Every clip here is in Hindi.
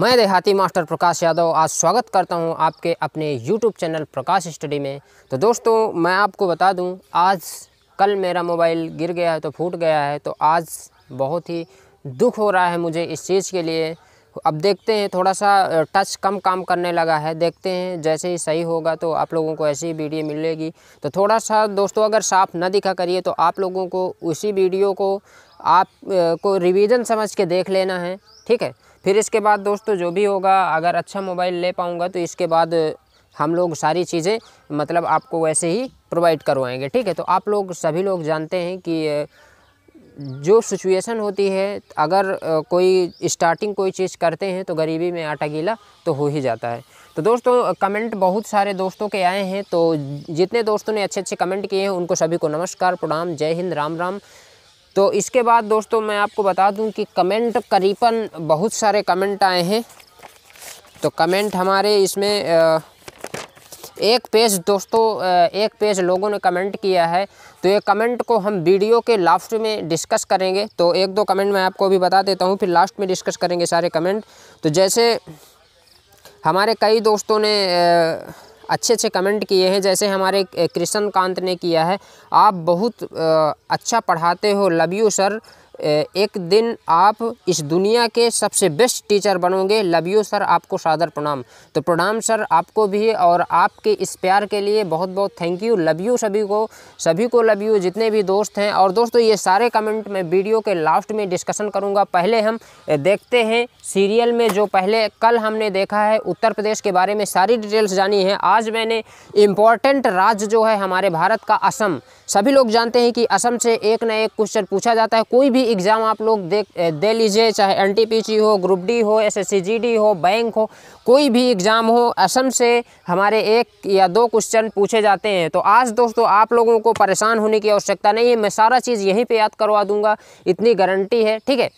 मैं देहाती मास्टर प्रकाश यादव आज स्वागत करता हूं आपके अपने YouTube चैनल प्रकाश स्टडी में तो दोस्तों मैं आपको बता दूं आज कल मेरा मोबाइल गिर गया है तो फूट गया है तो आज बहुत ही दुख हो रहा है मुझे इस चीज़ के लिए अब देखते हैं थोड़ा सा टच कम काम करने लगा है देखते हैं जैसे ही सही होगा तो आप लोगों को ऐसी वीडियो मिलेगी तो थोड़ा सा दोस्तों अगर साफ़ ना दिखा करिए तो आप लोगों को उसी वीडियो को आप को रिवीजन समझ के देख लेना है ठीक है फिर इसके बाद दोस्तों जो भी होगा अगर अच्छा मोबाइल ले पाऊँगा तो इसके बाद हम लोग सारी चीज़ें मतलब आपको वैसे ही प्रोवाइड करवाएंगे ठीक है तो आप लोग सभी लोग जानते हैं कि जो सिचुएशन होती है अगर कोई स्टार्टिंग कोई चीज़ करते हैं तो गरीबी में आटा गीला तो हो ही जाता है तो दोस्तों कमेंट बहुत सारे दोस्तों के आए हैं तो जितने दोस्तों ने अच्छे अच्छे कमेंट किए हैं उनको सभी को नमस्कार प्रणाम जय हिंद राम राम तो इसके बाद दोस्तों मैं आपको बता दूं कि कमेंट करीबन बहुत सारे कमेंट आए हैं तो कमेंट हमारे इसमें एक पेज दोस्तों एक पेज लोगों ने कमेंट किया है तो ये कमेंट को हम वीडियो के लास्ट में डिस्कस करेंगे तो एक दो कमेंट मैं आपको अभी बता देता हूँ फिर लास्ट में डिस्कस करेंगे सारे कमेंट तो जैसे हमारे कई दोस्तों ने अच्छे अच्छे कमेंट किए हैं जैसे हमारे कृष्ण कांत ने किया है आप बहुत अच्छा पढ़ाते हो लव यू सर एक दिन आप इस दुनिया के सबसे बेस्ट टीचर बनोगे लव यू सर आपको सादर प्रणाम तो प्रणाम सर आपको भी और आपके इस प्यार के लिए बहुत बहुत थैंक यू लव यू सभी को सभी को लव यू जितने भी दोस्त हैं और दोस्तों ये सारे कमेंट मैं वीडियो के लास्ट में डिस्कशन करूँगा पहले हम देखते हैं सीरियल में जो पहले कल हमने देखा है उत्तर प्रदेश के बारे में सारी डिटेल्स जानी है आज मैंने इम्पॉर्टेंट राज्य जो है हमारे भारत का असम सभी लोग जानते हैं कि असम से एक ना एक क्वेश्चन पूछा जाता है कोई भी भी एग्ज़ाम आप लोग देख दे लीजिए चाहे एन हो ग्रुप डी हो एस हो बैंक हो कोई भी एग्ज़ाम हो असम से हमारे एक या दो क्वेश्चन पूछे जाते हैं तो आज दोस्तों आप लोगों को परेशान होने की आवश्यकता नहीं है मैं सारा चीज़ यहीं पर याद करवा दूँगा इतनी गारंटी है ठीक है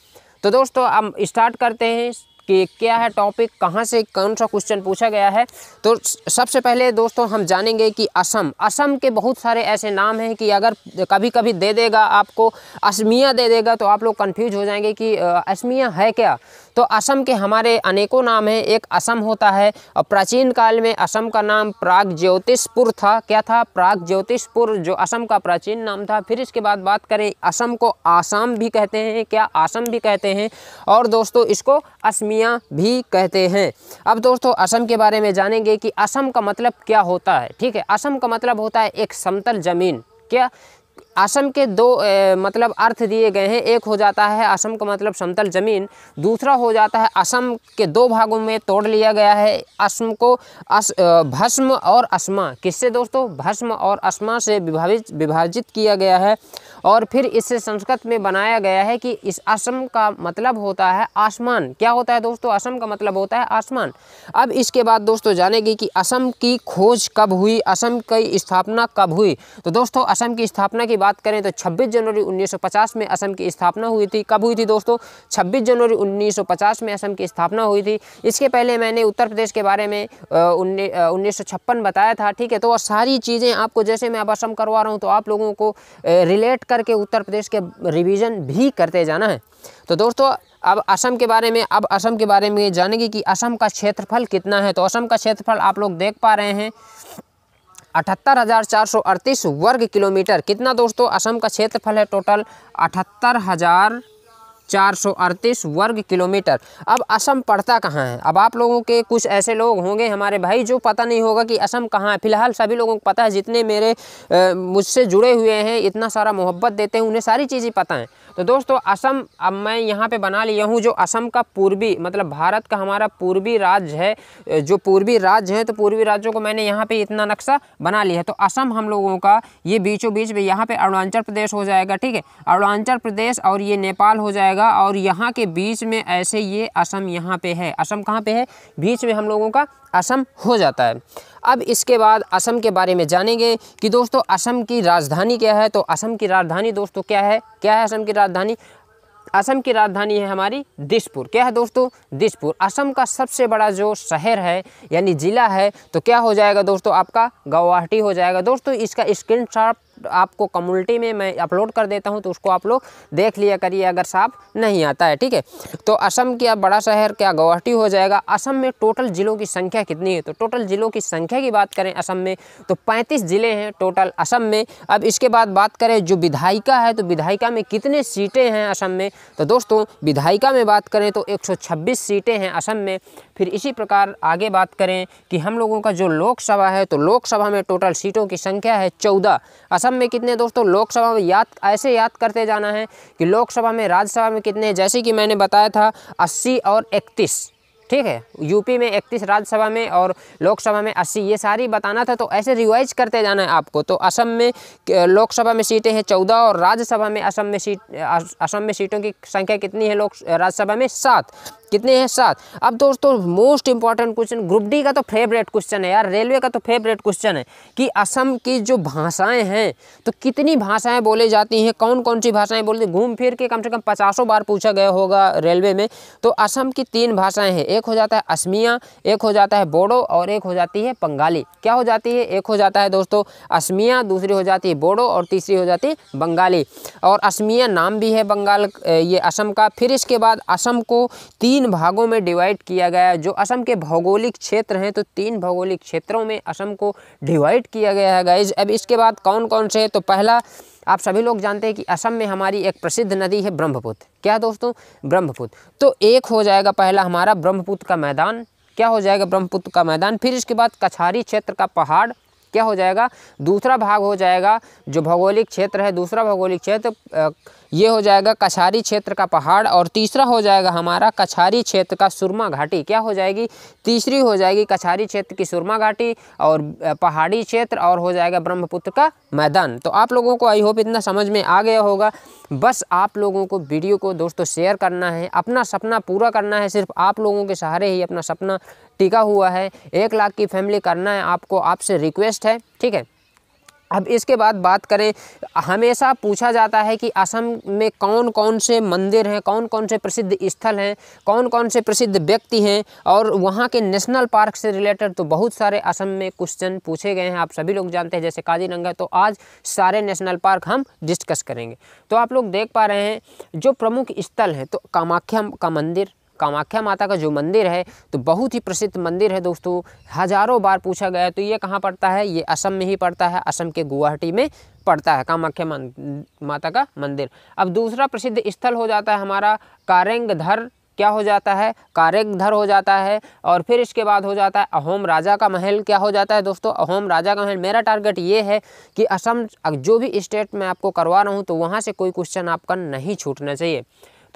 तो दोस्तों हम स्टार्ट करते हैं कि क्या है टॉपिक कहाँ से कौन सा क्वेश्चन पूछा गया है तो सबसे पहले दोस्तों हम जानेंगे कि असम असम के बहुत सारे ऐसे नाम हैं कि अगर कभी कभी दे देगा आपको असमिया दे देगा तो आप लोग कन्फ्यूज हो जाएंगे कि असमिया है क्या तो असम के हमारे अनेकों नाम हैं एक असम होता है और प्राचीन काल में असम का नाम प्राग ज्योतिषपुर था क्या था प्राग ज्योतिषपुर जो असम का प्राचीन नाम था फिर इसके बाद बात करें असम को आसाम भी कहते हैं क्या आसम भी कहते हैं और दोस्तों इसको असमिया भी कहते हैं अब दोस्तों असम के बारे में जानेंगे कि असम का मतलब क्या होता है ठीक है असम का मतलब होता है एक समतल ज़मीन क्या असम के दो ए, मतलब अर्थ दिए गए हैं एक हो जाता है असम का मतलब समतल ज़मीन दूसरा हो जाता है असम के दो भागों में तोड़ लिया गया है असम को अस, भस्म और असमा किससे दोस्तों भस्म और असमा से विभाजित विभाजित किया गया है और फिर इससे संस्कृत में बनाया गया है कि इस असम का मतलब होता है आसमान क्या होता है दोस्तों असम का मतलब होता है आसमान अब इसके बाद दोस्तों जानेगी कि असम की खोज कब हुई असम की स्थापना कब हुई तो दोस्तों असम की स्थापना की बात करें तो 26 जनवरी 1950 में असम की स्थापना हुई थी कब हुई थी दोस्तों 26 जनवरी 1950 में असम की स्थापना हुई थी इसके पहले मैंने उत्तर प्रदेश के बारे में उन्नीस बताया था ठीक है तो सारी चीज़ें आपको जैसे मैं अब असम करवा रहा हूँ तो आप लोगों को रिलेट करके उत्तर प्रदेश के रिविज़न भी करते जाना है तो दोस्तों अब असम के बारे में अब असम के बारे में जानेंगे कि असम का क्षेत्रफल कितना है तो असम का क्षेत्रफल आप लोग देख पा रहे हैं अठहत्तर वर्ग किलोमीटर कितना दोस्तों असम का क्षेत्रफल है टोटल अठहत्तर वर्ग किलोमीटर अब असम पड़ता कहाँ है अब आप लोगों के कुछ ऐसे लोग होंगे हमारे भाई जो पता नहीं होगा कि असम कहाँ है फिलहाल सभी लोगों को पता है जितने मेरे मुझसे जुड़े हुए हैं इतना सारा मोहब्बत देते हैं उन्हें सारी चीज़ें पता हैं तो दोस्तों असम अब मैं यहाँ पे बना लिया हूँ जो असम का पूर्वी मतलब भारत का हमारा पूर्वी राज्य है जो पूर्वी राज्य है तो पूर्वी राज्यों को मैंने यहाँ पे इतना नक्शा बना लिया है तो असम हम लोगों का ये बीचों बीच में यहाँ पे अरुणाचल प्रदेश हो जाएगा ठीक है अरुणाचल प्रदेश और ये नेपाल हो जाएगा होगा और यहाँ के बीच में ऐसे ये असम यहाँ पे है असम कहाँ पे है बीच में हम लोगों का असम हो जाता है अब इसके बाद असम के बारे में जानेंगे कि दोस्तों असम की राजधानी क्या है तो असम की राजधानी दोस्तों क्या है क्या है असम की राजधानी असम की राजधानी है हमारी दिसपुर क्या है दोस्तों दिसपुर असम का सबसे बड़ा जो शहर है यानी ज़िला है तो क्या हो जाएगा दोस्तों आपका गुवाहाटी हो जाएगा दोस्तों इसका स्क्रीन आपको कम्युनिटी में मैं अपलोड कर देता हूँ तो उसको आप लोग देख लिया करिए अगर साफ नहीं आता है ठीक है तो असम क्या बड़ा शहर क्या गुवाहाटी हो जाएगा असम में टोटल ज़िलों की संख्या कितनी है तो टोटल ज़िलों की संख्या की बात करें असम में तो पैंतीस ज़िले हैं टोटल असम में अब इसके बाद बात करें जो विधायिका है तो विधायिका में कितने सीटें हैं असम में तो दोस्तों विधायिका में बात करें तो एक सीटें हैं असम में फिर इसी प्रकार आगे बात करें कि हम लोगों का जो लोकसभा है तो लोकसभा में टोटल सीटों की संख्या है चौदह असम में कितने दोस्तों लोकसभा में याद ऐसे याद करते जाना है कि लोकसभा में राज्यसभा में कितने जैसे कि मैंने बताया था अस्सी और इकतीस ठीक है यूपी में इकतीस राज्यसभा में और लोकसभा में अस्सी ये सारी बताना था तो ऐसे रिवाइज करते जाना है आपको तो असम में लोकसभा में सीटें हैं चौदह और राज्यसभा में असम में सीट असम में सीटों की संख्या कितनी है लोक राज्यसभा में सात कितने हैं सात अब दोस्तों most important question group D का तो फेवरेट क्वेश्चन है यार रेलवे का तो फेवरेट क्वेश्चन है कि असम की जो भाषाएं हैं तो कितनी भाषाएं बोली जाती हैं कौन कौन सी भाषाएं बोलती घूम फिर के कम से कम पचासों बार पूछा गया होगा रेलवे में तो असम की तीन भाषाएं हैं एक हो जाता है असमिया एक हो जाता है बोडो और एक हो जाती है बंगाली क्या हो जाती है एक हो जाता है दोस्तों असमिया दूसरी हो जाती है बोडो और तीसरी हो जाती है बंगाली और असमिया नाम भी है बंगाल ये असम का फिर इसके बाद असम को तीन तीन भागों में डिवाइड किया गया जो असम के भौगोलिक क्षेत्र हैं तो तीन भौगोलिक क्षेत्रों में असम को डिवाइड किया गया है गाइज अब इसके बाद कौन कौन से है तो पहला आप सभी लोग जानते हैं कि असम में हमारी एक प्रसिद्ध नदी है ब्रह्मपुत्र क्या दोस्तों ब्रह्मपुत्र तो एक हो जाएगा पहला हमारा ब्रह्मपुत्र का मैदान क्या हो जाएगा ब्रह्मपुत्र का मैदान फिर इसके बाद कछारी क्षेत्र का पहाड़ क्या हो जाएगा दूसरा भाग हो जाएगा जो भौगोलिक क्षेत्र है दूसरा भौगोलिक क्षेत्र ये हो जाएगा कछारी क्षेत्र का पहाड़ और तीसरा हो जाएगा हमारा कछारी क्षेत्र का सुरमा घाटी क्या हो जाएगी तीसरी हो जाएगी कछारी क्षेत्र की सुरमा घाटी और पहाड़ी क्षेत्र और हो जाएगा ब्रह्मपुत्र का मैदान तो आप लोगों को आई होप इतना समझ में आ गया होगा बस आप लोगों को वीडियो को दोस्तों शेयर करना है अपना सपना पूरा करना है सिर्फ आप लोगों के सहारे ही अपना सपना टिका हुआ है एक लाख की फैमिली करना है आपको आपसे रिक्वेस्ट है ठीक है अब इसके बाद बात करें हमेशा पूछा जाता है कि असम में कौन कौन से मंदिर हैं कौन कौन से प्रसिद्ध स्थल हैं कौन कौन से प्रसिद्ध व्यक्ति हैं और वहाँ के नेशनल पार्क से रिलेटेड तो बहुत सारे असम में क्वेश्चन पूछे गए हैं आप सभी लोग जानते हैं जैसे काजीरंगा तो आज सारे नेशनल पार्क हम डिस्कस करेंगे तो आप लोग देख पा रहे हैं जो प्रमुख स्थल हैं तो कामाख्या का मंदिर कामाख्या माता का जो मंदिर है तो बहुत ही प्रसिद्ध मंदिर है दोस्तों हज़ारों बार पूछा गया तो ये कहाँ पड़ता है ये असम में ही पड़ता है असम के गुवाहाटी में पड़ता है कामाख्या माता का मंदिर अब दूसरा प्रसिद्ध स्थल हो जाता है हमारा कारेंगधर क्या हो जाता है कारेंगधर हो जाता है और फिर इसके बाद हो जाता है अहोम राजा का महल क्या हो जाता है दोस्तों अहोम राजा का महल मेरा टारगेट ये है कि असम जो भी स्टेट मैं आपको करवा रहा हूँ तो वहाँ से कोई क्वेश्चन आपका नहीं छूटना चाहिए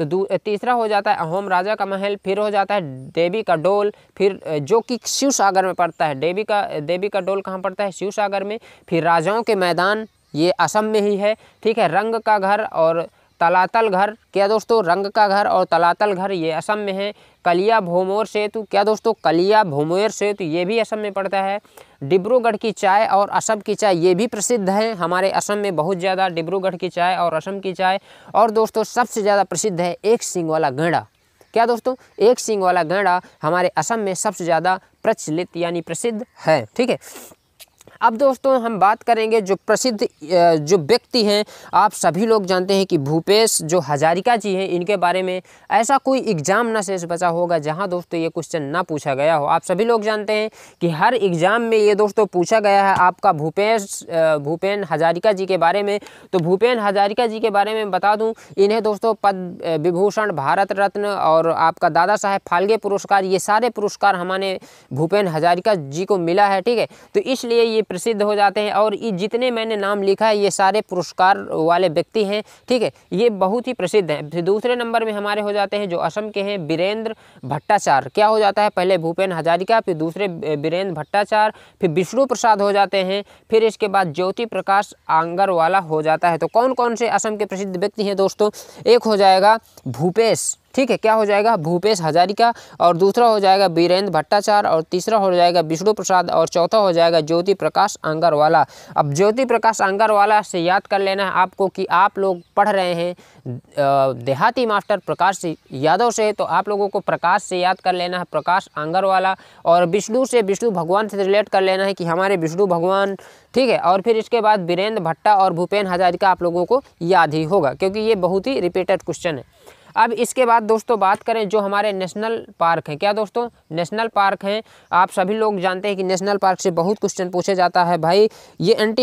तो तीसरा हो जाता है अहोम राजा का महल फिर हो जाता है देवी का डोल फिर जो कि शिव सागर में पड़ता है देवी का देवी का डोल कहाँ पड़ता है शिव सागर में फिर राजाओं के मैदान ये असम में ही है ठीक है रंग का घर और तलातल घर क्या दोस्तों रंग का घर और तलातल घर ये असम में है कलिया भोमोर सेतु क्या दोस्तों कलिया भोमोर सेतु ये भी असम में पड़ता है डिब्रूगढ़ की चाय और असम की चाय ये भी प्रसिद्ध है हमारे असम में बहुत ज़्यादा डिब्रूगढ़ की चाय और असम की चाय और दोस्तों सबसे ज़्यादा प्रसिद्ध है एक सिंग वाला गेंडा क्या दोस्तों एक सिंग वाला गेंडा हमारे असम में सबसे ज़्यादा प्रचलित यानी प्रसिद्ध है ठीक है अब दोस्तों हम बात करेंगे जो प्रसिद्ध जो व्यक्ति हैं आप सभी लोग जानते हैं कि भूपेश जो हजारिका जी हैं इनके बारे में ऐसा कोई एग्ज़ाम ना शेष बचा होगा जहां दोस्तों ये क्वेश्चन ना पूछा गया हो आप सभी लोग जानते हैं कि हर एग्ज़ाम में ये दोस्तों पूछा गया है आपका भूपेश भूपेन हजारिका जी के बारे में तो भूपेन हजारिका जी के बारे में बता दूँ इन्हें दोस्तों पद विभूषण भारत रत्न और आपका दादा साहेब फाल्गे पुरस्कार ये सारे पुरस्कार हमारे भूपेन हजारिका जी को मिला है ठीक है तो इसलिए ये प्रसिद्ध हो जाते हैं और ये जितने मैंने नाम लिखा है ये सारे पुरस्कार वाले व्यक्ति हैं ठीक है ये बहुत ही प्रसिद्ध हैं फिर दूसरे नंबर में हमारे हो जाते हैं जो असम के हैं बीरेंद्र भट्टाचार्य क्या हो जाता है पहले भूपेन हजारिका फिर दूसरे बीरेंद्र भट्टाचार्य फिर विष्णु प्रसाद हो जाते हैं फिर इसके बाद ज्योति प्रकाश आंगरवाला हो जाता है तो कौन कौन से असम के प्रसिद्ध व्यक्ति हैं दोस्तों एक हो जाएगा भूपेश ठीक है क्या हो जाएगा भूपेश हजारिका और दूसरा हो जाएगा वीरेंद्र भट्टाचार्य और तीसरा हो जाएगा विष्णु प्रसाद और चौथा हो जाएगा ज्योति प्रकाश आंगरवाला अब ज्योति प्रकाश आंगरवाला से याद कर लेना है आपको कि आप लोग पढ़ रहे हैं देहाती मास्टर प्रकाश यादव से तो आप लोगों को प्रकाश से याद कर लेना है प्रकाश आंगरवाला और विष्णु से विष्णु भगवान से रिलेट कर लेना है कि हमारे विष्णु भगवान ठीक है और फिर इसके बाद वीरेंद्र भट्टा और भूपेन हजारिका आप लोगों को याद ही होगा क्योंकि ये बहुत ही रिपीटेड क्वेश्चन है अब इसके बाद दोस्तों बात करें जो हमारे नेशनल पार्क हैं क्या दोस्तों नेशनल पार्क हैं आप सभी लोग जानते हैं कि नेशनल पार्क से बहुत क्वेश्चन पूछे जाता है भाई ये एन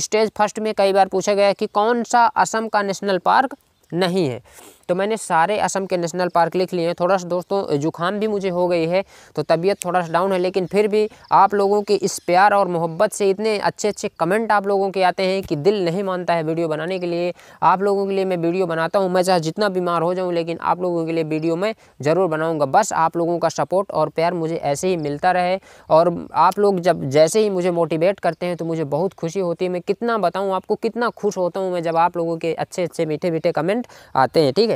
स्टेज फर्स्ट में कई बार पूछा गया कि कौन सा असम का नेशनल पार्क नहीं है तो मैंने सारे असम के नेशनल पार्क लिख लिए हैं थोड़ा सा दोस्तों जुकाम भी मुझे हो गई है तो तबीयत थोड़ा सा डाउन है लेकिन फिर भी आप लोगों के इस प्यार और मोहब्बत से इतने अच्छे अच्छे कमेंट आप लोगों के आते हैं कि दिल नहीं मानता है वीडियो बनाने के लिए आप लोगों के लिए मैं वीडियो बनाता हूँ मैं चाहे जितना बीमार हो जाऊँ लेकिन आप लोगों के लिए वीडियो मैं ज़रूर बनाऊँगा बस आप लोगों का सपोर्ट और प्यार मुझे ऐसे ही मिलता रहे और आप लोग जब जैसे ही मुझे मोटिवेट करते हैं तो मुझे बहुत खुशी होती है मैं कितना बताऊँ आपको कितना खुश होता हूँ मैं जब आप लोगों के अच्छे अच्छे मीठे मीठे कमेंट आते हैं ठीक है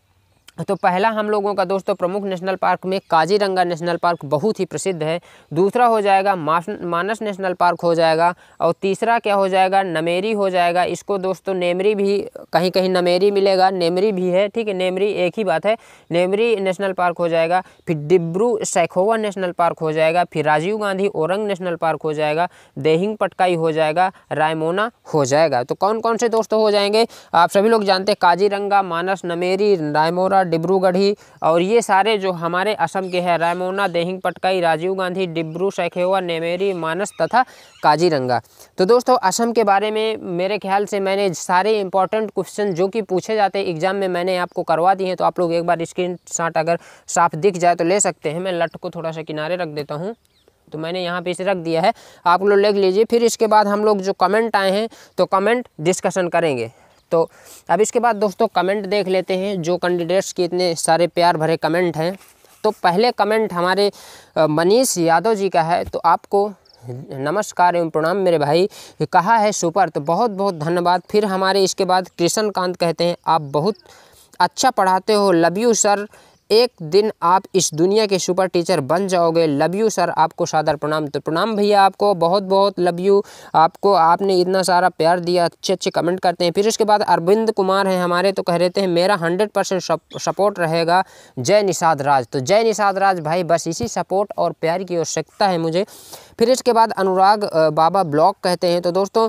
तो पहला हम लोगों का दोस्तों प्रमुख नेशनल पार्क में काजीरंगा नेशनल पार्क बहुत ही प्रसिद्ध है दूसरा हो जाएगा मानस नेशनल पार्क हो जाएगा और तीसरा क्या हो जाएगा नमेरी हो जाएगा इसको दोस्तों नेमरी भी कहीं कहीं नमेरी मिलेगा नेमरी भी है ठीक है नेमरी एक ही बात है नेमरी नेशनल पार्क हो जाएगा फिर डिब्रू सैखोवा नेशनल पार्क हो जाएगा फिर राजीव गांधी औरंग नेशनल पार्क हो जाएगा देहिंग पटकाई हो जाएगा रायमोना हो जाएगा तो कौन कौन से दोस्तों हो जाएंगे आप सभी लोग जानते हैं काजीरंगा मानस नमेरी रायमोरा डिब्रूगढ़ी और ये सारे जो हमारे असम के हैं रायमोना देहिंग पटकाई राजीव गांधी डिब्रू शैखेवा नेमेरी मानस तथा काजीरंगा तो दोस्तों असम के बारे में मेरे ख्याल से मैंने सारे इंपॉर्टेंट क्वेश्चन जो कि पूछे जाते हैं एग्जाम में मैंने आपको करवा दिए हैं तो आप लोग एक बार स्क्रीन शॉट अगर साफ दिख जाए तो ले सकते हैं मैं लट को थोड़ा सा किनारे रख देता हूँ तो मैंने यहाँ पे इसे रख दिया है आप लोग लिख लीजिए फिर इसके बाद हम लोग जो कमेंट आए हैं तो कमेंट डिस्कशन करेंगे तो अब इसके बाद दोस्तों कमेंट देख लेते हैं जो कैंडिडेट्स के इतने सारे प्यार भरे कमेंट हैं तो पहले कमेंट हमारे मनीष यादव जी का है तो आपको नमस्कार एवं प्रणाम मेरे भाई कहा है सुपर तो बहुत बहुत धन्यवाद फिर हमारे इसके बाद कृष्ण कांत कहते हैं आप बहुत अच्छा पढ़ाते हो लव यू सर एक दिन आप इस दुनिया के सुपर टीचर बन जाओगे लव यू सर आपको सादर प्रणाम तो प्रणाम भैया आपको बहुत बहुत लव यू आपको आपने इतना सारा प्यार दिया अच्छे अच्छे कमेंट करते हैं फिर उसके बाद अरविंद कुमार हैं हमारे तो कह रहे हैं मेरा हंड्रेड परसेंट सपोर्ट रहेगा जय निषाद राज तो जय निषाद राज भाई बस इसी सपोर्ट और प्यार की आवश्यकता है मुझे फिर इसके बाद अनुराग बाबा ब्लॉक कहते हैं तो दोस्तों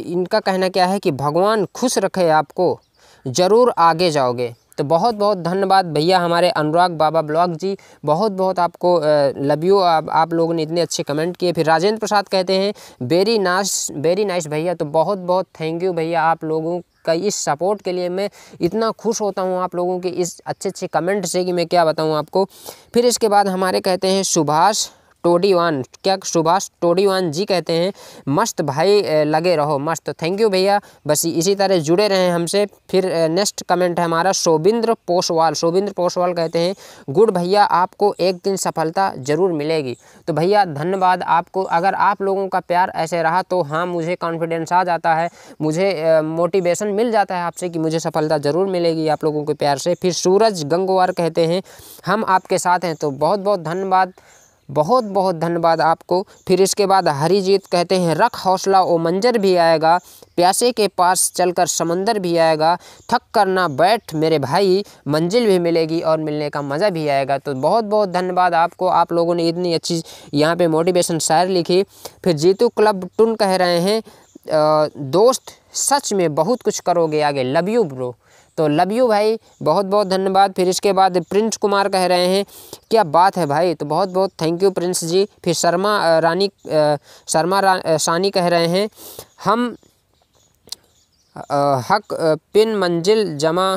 इनका कहना क्या है कि भगवान खुश रखे आपको ज़रूर आगे जाओगे तो बहुत बहुत धन्यवाद भैया हमारे अनुराग बाबा ब्लॉग जी बहुत बहुत आपको लव यू आप, आप लोगों ने इतने अच्छे कमेंट किए फिर राजेंद्र प्रसाद कहते हैं वेरी नाइस वेरी नाइस भैया तो बहुत बहुत थैंक यू भैया आप लोगों का इस सपोर्ट के लिए मैं इतना खुश होता हूँ आप लोगों के इस अच्छे अच्छे कमेंट से कि मैं क्या बताऊँ आपको फिर इसके बाद हमारे कहते हैं सुभाष टोडीवान क्या सुभाष टोडीवान जी कहते हैं मस्त भाई लगे रहो मस्त थैंक यू भैया बस इसी तरह जुड़े रहें हमसे फिर नेक्स्ट कमेंट है हमारा शोभिंद्र पोसवाल शोभिंद्र पोसवाल कहते हैं गुड भैया आपको एक दिन सफलता ज़रूर मिलेगी तो भैया धन्यवाद आपको अगर आप लोगों का प्यार ऐसे रहा तो हाँ मुझे कॉन्फिडेंस आ जाता है मुझे मोटिवेशन मिल जाता है आपसे कि मुझे सफलता ज़रूर मिलेगी आप लोगों के प्यार से फिर सूरज गंगवार कहते हैं हम आपके साथ हैं तो बहुत बहुत धन्यवाद बहुत बहुत धन्यवाद आपको फिर इसके बाद हरीजीत कहते हैं रख हौसला ओ मंजर भी आएगा प्यासे के पास चलकर समंदर भी आएगा थक कर ना बैठ मेरे भाई मंजिल भी मिलेगी और मिलने का मज़ा भी आएगा तो बहुत बहुत धन्यवाद आपको आप लोगों ने इतनी अच्छी यहाँ पे मोटिवेशन शायर लिखी फिर जीतू क्लब टुन कह रहे हैं दोस्त सच में बहुत कुछ करोगे आगे लव यू ब्रो तो लव यू भाई बहुत बहुत धन्यवाद फिर इसके बाद प्रिंस कुमार कह रहे हैं क्या बात है भाई तो बहुत बहुत थैंक यू प्रिंस जी फिर शर्मा रानी शर्मा रा, सानी कह रहे हैं हम हक पिन मंजिल जमा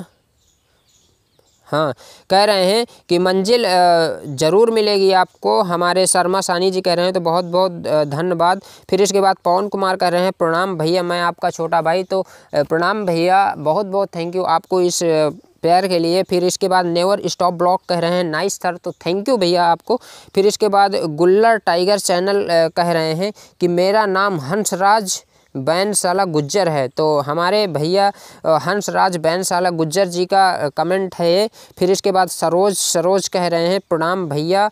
हाँ कह रहे हैं कि मंजिल ज़रूर मिलेगी आपको हमारे शर्मा सानी जी कह रहे हैं तो बहुत बहुत धन्यवाद फिर इसके बाद पवन कुमार कह रहे हैं प्रणाम भैया मैं आपका छोटा भाई तो प्रणाम भैया बहुत बहुत थैंक यू आपको इस प्यार के लिए फिर इसके बाद नेवर स्टॉप ब्लॉक कह रहे हैं नाइस सर तो थैंक यू भैया आपको फिर इसके बाद गुल्लर टाइगर चैनल कह रहे हैं कि मेरा नाम हंसराज बैनशाला गुज्जर है तो हमारे भैया हंसराज बैनशाला गुज्जर जी का कमेंट है फिर इसके बाद सरोज सरोज कह रहे हैं प्रणाम भैया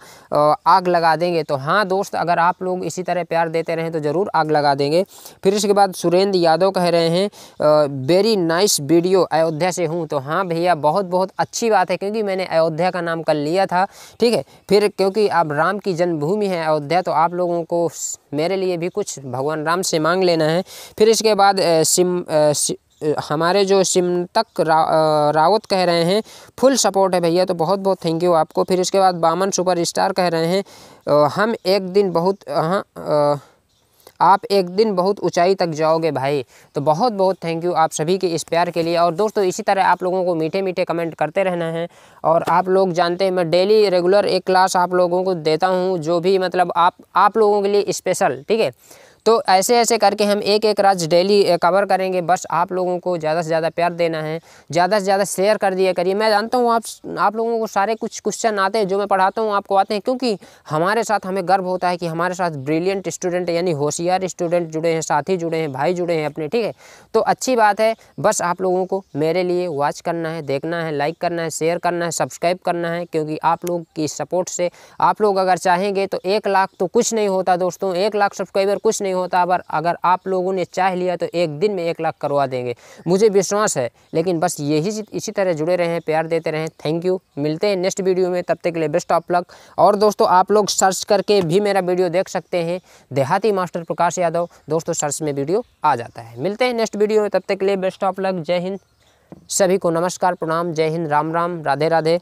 आग लगा देंगे तो हाँ दोस्त अगर आप लोग इसी तरह प्यार देते रहें तो ज़रूर आग लगा देंगे फिर इसके बाद सुरेंद्र यादव कह रहे हैं वेरी नाइस वीडियो अयोध्या से हूँ तो हाँ भैया बहुत बहुत अच्छी बात है क्योंकि मैंने अयोध्या का नाम कर लिया था ठीक है फिर क्योंकि आप राम की जन्मभूमि है अयोध्या तो आप लोगों को मेरे लिए भी कुछ भगवान राम से मांग लेना है फिर इसके बाद सिम हमारे जो सिमतक रा, रावत कह रहे हैं फुल सपोर्ट है भैया तो बहुत बहुत थैंक यू आपको फिर इसके बाद बामन सुपर स्टार कह रहे हैं हम एक दिन बहुत हाँ आप एक दिन बहुत ऊंचाई तक जाओगे भाई तो बहुत बहुत थैंक यू आप सभी के इस प्यार के लिए और दोस्तों इसी तरह आप लोगों को मीठे मीठे कमेंट करते रहना है और आप लोग जानते हैं मैं डेली रेगुलर एक क्लास आप लोगों को देता हूँ जो भी मतलब आप आप लोगों के लिए स्पेशल ठीक है तो ऐसे ऐसे करके हम एक एक राज्य डेली कवर करेंगे बस आप लोगों को ज़्यादा से ज़्यादा प्यार देना है ज़्यादा से ज़्यादा शेयर कर दिया करिए मैं जानता हूँ आप आप लोगों को सारे कुछ क्वेश्चन आते हैं जो मैं पढ़ाता हूँ आपको आते हैं क्योंकि हमारे साथ हमें गर्व होता है कि हमारे साथ ब्रिलियंट स्टूडेंट यानी होशियार स्टूडेंट जुड़े हैं साथी जुड़े हैं भाई जुड़े हैं अपने ठीक है तो अच्छी बात है बस आप लोगों को मेरे लिए वॉच करना है देखना है लाइक करना है शेयर करना है सब्सक्राइब करना है क्योंकि आप लोग की सपोर्ट से आप लोग अगर चाहेंगे तो एक लाख तो कुछ नहीं होता दोस्तों एक लाख सब्सक्राइबर कुछ नहीं होता अगर अगर आप लोगों ने चाह लिया तो एक दिन में एक लाख करवा देंगे मुझे विश्वास है लेकिन बस यही इसी तरह जुड़े रहें प्यार देते रहें थैंक यू मिलते हैं नेक्स्ट वीडियो में तब तक के लिए बेस्ट ऑफ लक और दोस्तों आप लोग सर्च करके भी मेरा वीडियो देख सकते हैं देहाती मास्टर प्रकाश यादव दोस्तों सर्च में वीडियो आ जाता है मिलते हैं नेक्स्ट वीडियो में तब तक के लिए बेस्ट ऑफ लक जय हिंद सभी को नमस्कार प्रणाम जय हिंद राम राम राधे राधे